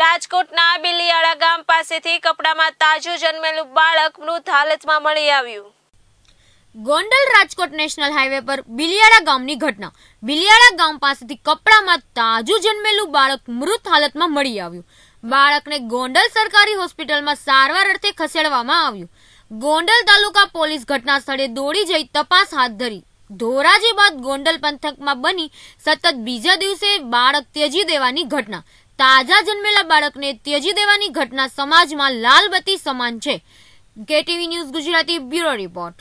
રાજકોટના બિલીયાળા ગામ પાસેથી કપડામાં તાજું જન્મેલું બાળક મૃત હાલતમાં મળી આવ્યું ગોંડલ રાજકોટ નેશનલ હાઈવે પર બિલિયાળા ગામની ઘટના બિલિયાળા ગામ પાસેથી કપડામાં તાજું જન્મેલું બાળક મૃત હાલતમાં મળી આવ્યું બાળકને ગોંડલ સરકારી હોસ્પિટલમાં સારવાર અર્થે ખસેડવામાં આવ્યું ગોંડલ તાલુકા પોલીસ ઘટના સ્થળે દોડી જઈ તપાસ હાથ ધરી ધોરાજી બાદ ગોંડલ પંથકમાં બની સતત બીજા દિવસે બાળક ત્યજી દેવાની ઘટના તાજા જન્મેલા બાળકને ત્યજી દેવાની ઘટના સમાજમાં લાલબત્તી સમાન છે KTV news Gujarati bureau report